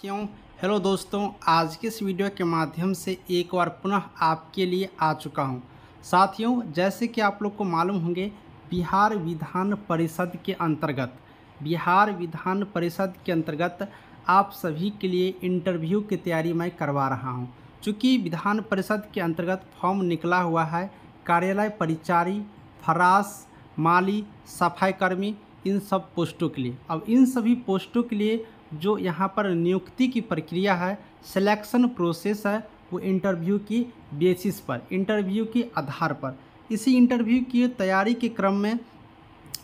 क्यों हेलो दोस्तों आज के इस वीडियो के माध्यम से एक बार पुनः आपके लिए आ चुका हूं साथियों जैसे कि आप लोग को मालूम होंगे बिहार विधान परिषद के अंतर्गत बिहार विधान परिषद के अंतर्गत आप सभी के लिए इंटरव्यू की तैयारी मैं करवा रहा हूं चूँकि विधान परिषद के अंतर्गत फॉर्म निकला हुआ है कार्यालय परिचारी फरास माली सफाईकर्मी इन सब पोस्टों के लिए अब इन सभी पोस्टों के लिए जो यहाँ पर नियुक्ति की प्रक्रिया है सिलेक्शन प्रोसेस है वो इंटरव्यू की बेसिस पर इंटरव्यू के आधार पर इसी इंटरव्यू की तैयारी के क्रम में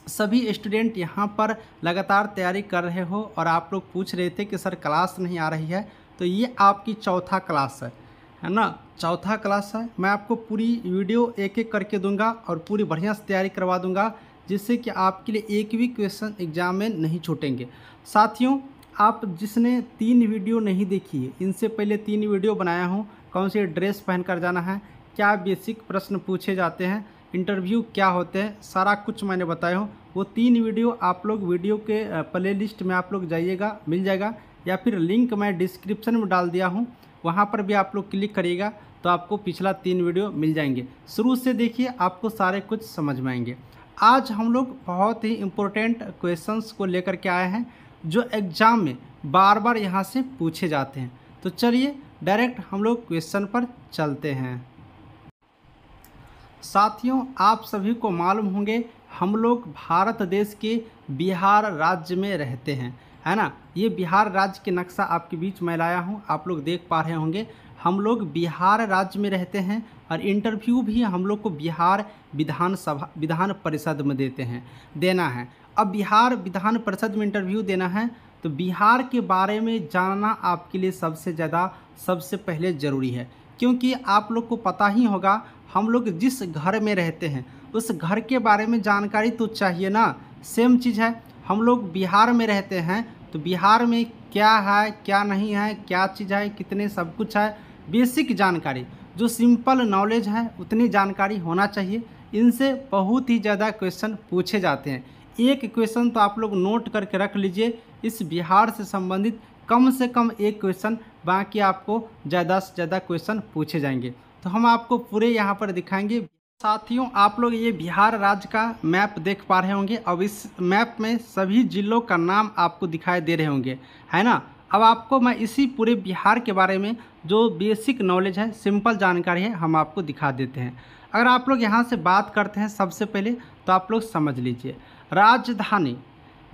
सभी स्टूडेंट यहाँ पर लगातार तैयारी कर रहे हो और आप लोग पूछ रहे थे कि सर क्लास नहीं आ रही है तो ये आपकी चौथा क्लास है है ना चौथा क्लास है मैं आपको पूरी वीडियो एक एक करके दूंगा और पूरी बढ़िया से तैयारी करवा दूंगा जिससे कि आपके लिए एक भी क्वेश्चन एग्जाम में नहीं छूटेंगे साथियों आप जिसने तीन वीडियो नहीं देखी है इनसे पहले तीन वीडियो बनाया हूँ कौन से ड्रेस पहन कर जाना है क्या बेसिक प्रश्न पूछे जाते हैं इंटरव्यू क्या होते हैं सारा कुछ मैंने बताया हूँ वो तीन वीडियो आप लोग वीडियो के प्लेलिस्ट में आप लोग जाइएगा मिल जाएगा या फिर लिंक मैं डिस्क्रिप्शन में डाल दिया हूँ वहाँ पर भी आप लोग क्लिक करिएगा तो आपको पिछला तीन वीडियो मिल जाएंगे शुरू से देखिए आपको सारे कुछ समझ में आएंगे आज हम लोग बहुत ही इम्पोर्टेंट क्वेश्चंस को लेकर के आए हैं जो एग्ज़ाम में बार बार यहाँ से पूछे जाते हैं तो चलिए डायरेक्ट हम लोग क्वेश्चन पर चलते हैं साथियों आप सभी को मालूम होंगे हम लोग भारत देश के बिहार राज्य में रहते हैं है ना ये बिहार राज्य के नक्शा आपके बीच मैं लाया हूँ आप लोग देख पा रहे होंगे हम लोग बिहार राज्य में रहते हैं और इंटरव्यू भी हम लोग को बिहार विधानसभा विधान परिषद में देते हैं देना है अब बिहार विधान परिषद में इंटरव्यू देना है तो बिहार के बारे में जानना आपके लिए सबसे ज़्यादा सबसे पहले ज़रूरी है क्योंकि आप लोग को पता ही होगा हम लोग जिस घर में रहते हैं उस घर के बारे में जानकारी तो चाहिए ना सेम चीज़ है हम लोग बिहार में रहते हैं तो बिहार में क्या है क्या नहीं है क्या चीज़ है कितने सब कुछ है बेसिक जानकारी जो सिंपल नॉलेज है उतनी जानकारी होना चाहिए इनसे बहुत ही ज़्यादा क्वेश्चन पूछे जाते हैं एक क्वेश्चन तो आप लोग नोट करके रख लीजिए इस बिहार से संबंधित कम से कम एक क्वेश्चन बाकी आपको ज़्यादा से ज़्यादा क्वेश्चन पूछे जाएंगे तो हम आपको पूरे यहाँ पर दिखाएंगे साथियों आप लोग ये बिहार राज्य का मैप देख पा रहे होंगे अब इस मैप में सभी जिलों का नाम आपको दिखाई दे रहे होंगे है ना अब आपको मैं इसी पूरे बिहार के बारे में जो बेसिक नॉलेज है सिंपल जानकारी है हम आपको दिखा देते हैं अगर आप लोग यहाँ से बात करते हैं सबसे पहले तो आप लोग समझ लीजिए राजधानी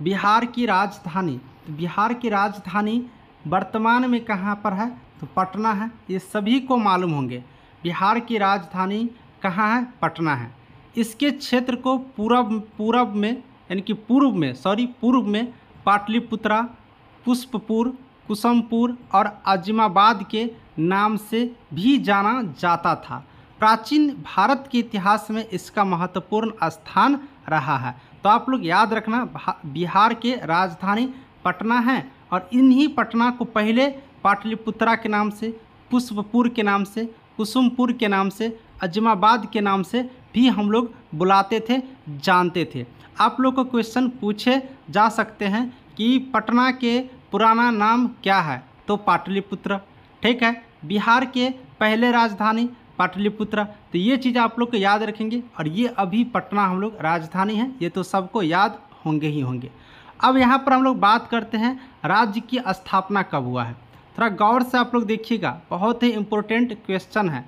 बिहार की राजधानी तो बिहार की राजधानी वर्तमान में कहाँ पर है तो पटना है ये सभी को मालूम होंगे बिहार की राजधानी कहाँ है पटना है इसके क्षेत्र को पूरब पूरब में यानी कि पूर्व में सॉरी पूर्व में पाटलिपुत्रा पुष्पपुर कुसमपुर और अजीमाबाद के नाम से भी जाना जाता था प्राचीन भारत के इतिहास में इसका महत्वपूर्ण स्थान रहा है तो आप लोग याद रखना बिहार के राजधानी पटना है और इन्हीं पटना को पहले पाटलिपुत्रा के नाम से पुष्पपुर के नाम से कुसुमपुर के नाम से अजमाबाद के नाम से भी हम लोग बुलाते थे जानते थे आप लोग को क्वेश्चन पूछे जा सकते हैं कि पटना के पुराना नाम क्या है तो पाटलिपुत्र ठीक है बिहार के पहले राजधानी पाटलिपुत्र तो ये चीज़ आप लोग को याद रखेंगे और ये अभी पटना हम लोग राजधानी है ये तो सबको याद होंगे ही होंगे अब यहाँ पर हम लोग बात करते हैं राज्य की स्थापना कब हुआ है थोड़ा गौर से आप लोग देखिएगा बहुत ही इम्पोर्टेंट क्वेश्चन है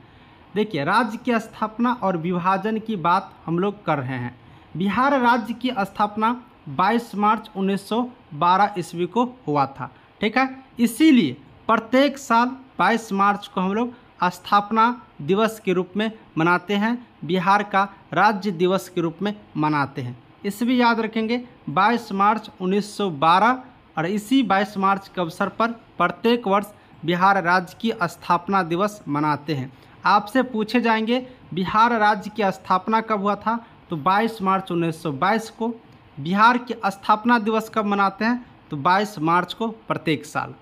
देखिए राज्य की स्थापना और विभाजन की बात हम लोग कर रहे हैं बिहार राज्य की स्थापना 22 मार्च 1912 ईस्वी को हुआ था ठीक है इसीलिए प्रत्येक साल 22 मार्च को हम लोग स्थापना दिवस के रूप में मनाते हैं बिहार का राज्य दिवस के रूप में मनाते हैं इसे भी याद रखेंगे 22 मार्च 1912 और इसी 22 मार्च के अवसर पर प्रत्येक वर्ष बिहार राज्य की स्थापना दिवस मनाते हैं आपसे पूछे जाएंगे बिहार राज्य की स्थापना कब हुआ था तो 22 मार्च 1922 को बिहार की स्थापना दिवस कब मनाते हैं तो 22 मार्च को प्रत्येक साल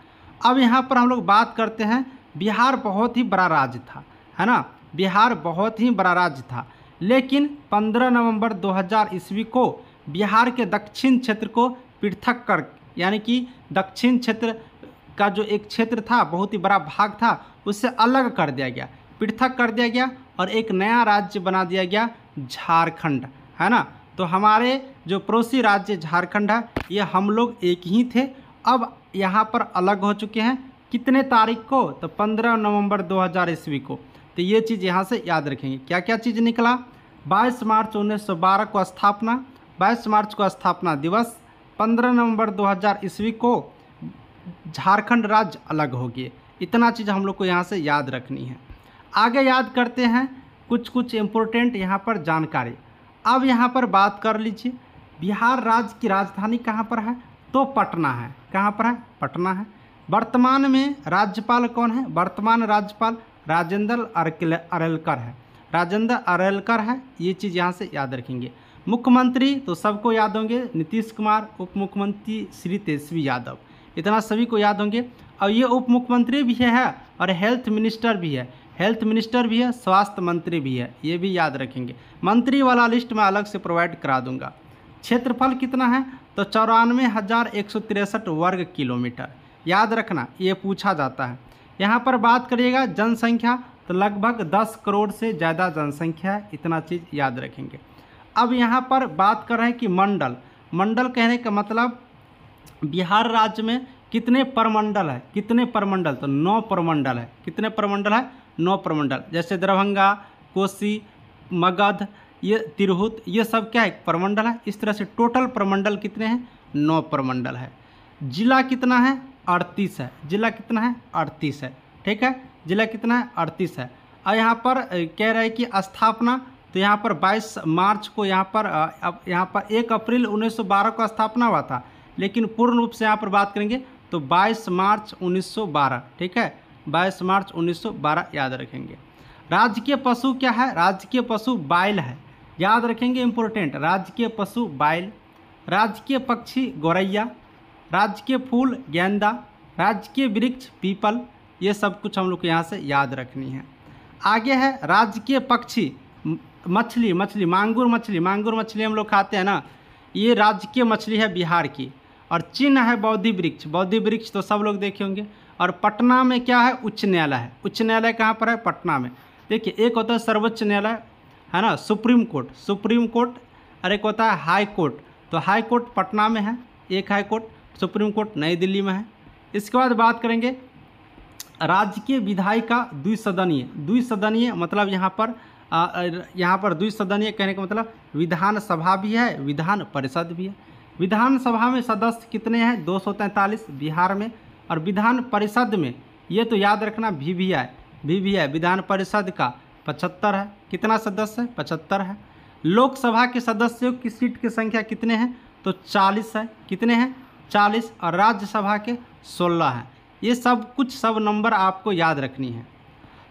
अब यहाँ पर हम लोग बात करते हैं बिहार बहुत ही बड़ा राज्य था है ना बिहार बहुत ही बड़ा राज्य था लेकिन 15 नवंबर 2000 ईस्वी को बिहार के दक्षिण क्षेत्र को पृथक कर यानी कि दक्षिण क्षेत्र का जो एक क्षेत्र था बहुत ही बड़ा भाग था उससे अलग कर दिया गया पृथक कर दिया गया और एक नया राज्य बना दिया गया झारखंड है ना तो हमारे जो पड़ोसी राज्य झारखंड है ये हम लोग एक ही थे अब यहाँ पर अलग हो चुके हैं कितने तारीख को तो 15 नवंबर 2000 हज़ार ईस्वी को तो ये चीज़ यहाँ से याद रखेंगे क्या क्या चीज़ निकला 22 मार्च 1912 को स्थापना 22 मार्च को स्थापना दिवस 15 नवंबर 2000 ईस्वी को झारखंड राज्य अलग हो गए इतना चीज़ हम लोग को यहाँ से याद रखनी है आगे याद करते हैं कुछ कुछ इम्पोर्टेंट यहाँ पर जानकारी अब यहाँ पर बात कर लीजिए बिहार राज्य की राजधानी कहाँ पर है तो पटना है कहाँ पर है पटना है वर्तमान में राज्यपाल कौन है वर्तमान राज्यपाल राजेंद्र अरेलकर है राजेंद्र अरेलकर है ये चीज़ यहाँ से याद रखेंगे मुख्यमंत्री तो सबको याद होंगे नीतीश कुमार उप मुख्यमंत्री श्री तेजस्वी यादव इतना सभी को याद होंगे और ये उप मुख्यमंत्री भी है हाँ, और हेल्थ मिनिस्टर भी है हेल्थ मिनिस्टर भी है स्वास्थ्य मंत्री भी है ये भी याद रखेंगे मंत्री वाला लिस्ट मैं अलग से प्रोवाइड करा दूंगा क्षेत्रफल कितना है तो चौरानवे हज़ार एक सौ तिरसठ वर्ग किलोमीटर याद रखना ये पूछा जाता है यहाँ पर बात करिएगा जनसंख्या तो लगभग 10 करोड़ से ज़्यादा जनसंख्या है इतना चीज़ याद रखेंगे अब यहाँ पर बात कर रहे हैं कि मंडल मंडल कहने का मतलब बिहार राज्य में कितने परमंडल है कितने परमंडल तो नौ परमंडल है कितने परमंडल है नौ परमंडल जैसे दरभंगा कोसी मगध ये तिरहुत ये सब क्या है परमंडल है इस तरह से टोटल परमंडल कितने हैं नौ परमंडल है जिला कितना है अड़तीस है जिला कितना है अड़तीस है ठीक है जिला कितना है अड़तीस है और यहाँ पर कह रहे हैं कि स्थापना तो यहाँ पर 22 मार्च को यहाँ पर यहाँ पर एक अप्रैल 1912 को स्थापना हुआ था लेकिन पूर्ण रूप से यहाँ पर बात करेंगे तो 22 मार्च 1912 ठीक है 22 मार्च 1912 याद रखेंगे राज्य के पशु क्या है राज्य के पशु बाइल है याद रखेंगे इम्पोर्टेंट राज्य के पशु बाइल राज्य के पक्षी गौरैया राज्य के फूल गेंदा राज्य के वृक्ष पीपल ये सब कुछ हम लोग को यहाँ से याद रखनी है आगे है राज्य के पक्षी मछली मछली मांगुर मछली मांगुर मछली हम लोग खाते हैं ना ये राज्य की मछली है बिहार की और चिन्ह है बौद्धि वृक्ष बौद्धि वृक्ष तो सब लोग देखे होंगे और पटना में क्या है उच्च न्यायालय है उच्च न्यायालय कहाँ पर है पटना में देखिए एक होता है सर्वोच्च न्यायालय है ना सुप्रीम कोर्ट सुप्रीम कोर्ट और एक होता है हाई कोर्ट तो हाई कोर्ट पटना में है एक हाई कोर्ट सुप्रीम कोर्ट नई दिल्ली में है इसके बाद बात करेंगे राज्य के विधायी का द्विसदनीय द्विसदनीय मतलब यहाँ पर यहाँ पर द्विसदनीय कहने का मतलब विधानसभा भी है विधान परिषद भी है विधानसभा में सदस्य कितने हैं 243 बिहार में और विधान परिषद में ये तो याद रखना V V I V V I विधान परिषद का पचहत्तर है कितना सदस्य है पचहत्तर है लोकसभा के सदस्यों की सीट की संख्या कितने हैं तो चालीस है कितने हैं चालीस और राज्यसभा के सोलह हैं ये सब कुछ सब नंबर आपको याद रखनी है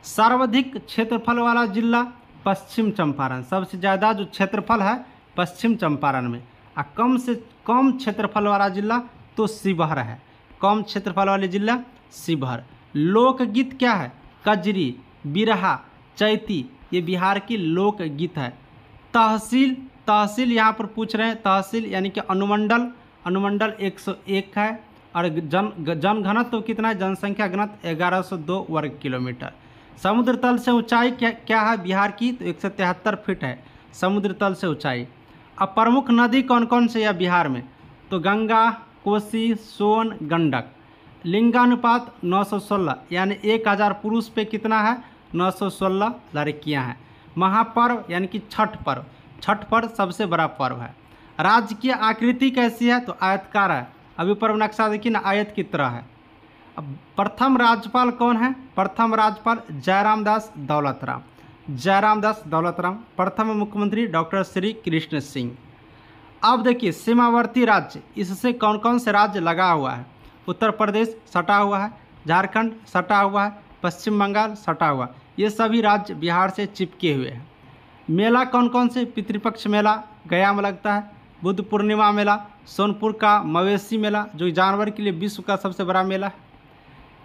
सर्वाधिक क्षेत्रफल वाला जिला पश्चिम चंपारण सबसे ज़्यादा जो क्षेत्रफल है पश्चिम चंपारण में और कम से कम क्षेत्रफल वाला जिला तो शिवहर है कम क्षेत्रफल वाले जिला शिवहर लोकगीत क्या है कजरी बिरहा चैती ये बिहार की लोकगीत है तहसील तहसील यहाँ पर पूछ रहे हैं तहसील यानी कि अनुमंडल अनुमंडल 101 है और जन जन घनत्व तो कितना है जनसंख्या घनत्व 1102 वर्ग किलोमीटर समुद्र तल से ऊंचाई क्या क्या है बिहार की तो एक फीट है समुद्र तल से ऊंचाई अब प्रमुख नदी कौन कौन से है बिहार में तो गंगा कोसी सोन गंडक लिंगानुपात 916 यानी 1000 पुरुष पे कितना है 916 लड़कियाँ हैं महापर्व यानी कि छठ पर्व छठ पर्व सबसे बड़ा पर्व है राज्य की आकृति कैसी है तो आयतकार है अभी ऊपर नक्शा देखिए ना आयत की तरह है अब प्रथम राज्यपाल कौन है प्रथम राज्यपाल जयराम दास दौलत राम जयराम दास दौलत राम प्रथम मुख्यमंत्री डॉक्टर श्री कृष्ण सिंह अब देखिए सीमावर्ती राज्य इससे कौन कौन से राज्य लगा हुआ है उत्तर प्रदेश सटा हुआ है झारखंड सटा हुआ है पश्चिम बंगाल सटा हुआ ये सभी राज्य बिहार से चिपके हुए हैं मेला कौन कौन से पितृपक्ष मेला गया में लगता है बुद्ध पूर्णिमा मेला सोनपुर का मवेशी मेला जो जानवर के लिए विश्व का सबसे बड़ा मेला है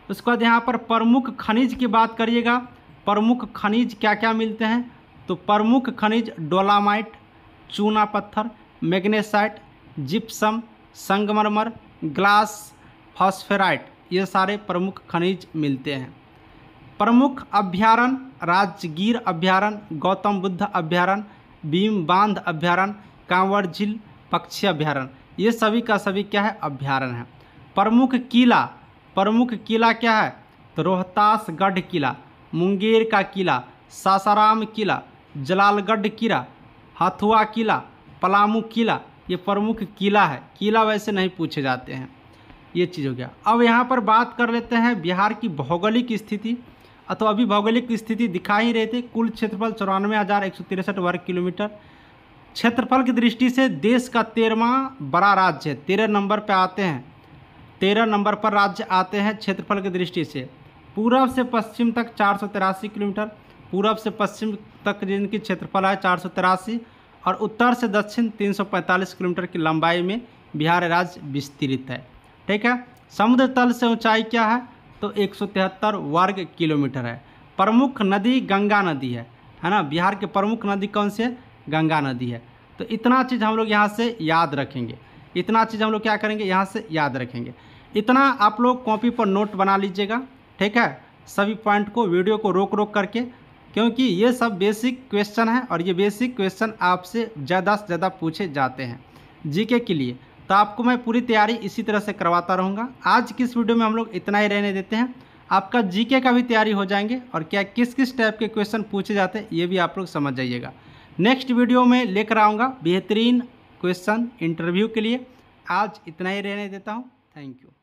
उसके बाद यहाँ पर प्रमुख खनिज की बात करिएगा प्रमुख खनिज क्या क्या मिलते हैं तो प्रमुख खनिज डोलामाइट चूना पत्थर मैग्नेसाइट जिप्सम संगमरमर ग्लास फॉस्फेराइट ये सारे प्रमुख खनिज मिलते हैं प्रमुख अभ्यारण राजगीर अभ्यारण गौतम बुद्ध अभ्यारण भीम बांध अभ्यारण कांवड़ झील पक्षी अभ्यारण ये सभी का सभी क्या है अभ्यारण्य है प्रमुख किला प्रमुख किला क्या है तो रोहतासगढ़ किला मुंगेर का किला सासाराम किला जलालगढ़ किला हथुआ किला पलामू किला ये प्रमुख किला है किला वैसे नहीं पूछे जाते हैं ये चीज़ हो गया अब यहाँ पर बात कर लेते हैं बिहार की भौगोलिक स्थिति अथवा अभी भौगोलिक स्थिति दिखा ही रहे थे कुल क्षेत्रफल चौरानवे हज़ार एक सौ तिरसठ वर्ग किलोमीटर क्षेत्रफल की दृष्टि से देश का तेरहवा बड़ा राज्य है तेरह नंबर पर आते हैं तेरह नंबर पर राज्य आते हैं क्षेत्रफल की दृष्टि से पूरब से पश्चिम तक चार किलोमीटर पूरब से पश्चिम तक जिनकी क्षेत्रफल है चार और उत्तर से दक्षिण 345 किलोमीटर की लंबाई में बिहार राज्य विस्तृत है ठीक है समुद्र तल से ऊंचाई क्या है तो एक वर्ग किलोमीटर है प्रमुख नदी गंगा नदी है है ना बिहार के प्रमुख नदी कौन सी है गंगा नदी है तो इतना चीज़ हम लोग यहाँ से याद रखेंगे इतना चीज़ हम लोग क्या करेंगे यहाँ से याद रखेंगे इतना आप लोग कॉपी पर नोट बना लीजिएगा ठीक है सभी पॉइंट को वीडियो को रोक रोक करके क्योंकि ये सब बेसिक क्वेश्चन है और ये बेसिक क्वेश्चन आपसे ज़्यादा से ज़्यादा पूछे जाते हैं जीके के लिए तो आपको मैं पूरी तैयारी इसी तरह से करवाता रहूँगा आज किस वीडियो में हम लोग इतना ही रहने देते हैं आपका जीके का भी तैयारी हो जाएंगे और क्या किस किस टाइप के क्वेश्चन पूछे जाते हैं ये भी आप लोग समझ जाइएगा नेक्स्ट वीडियो में लेकर आऊँगा बेहतरीन क्वेश्चन इंटरव्यू के लिए आज इतना ही रहने देता हूँ थैंक यू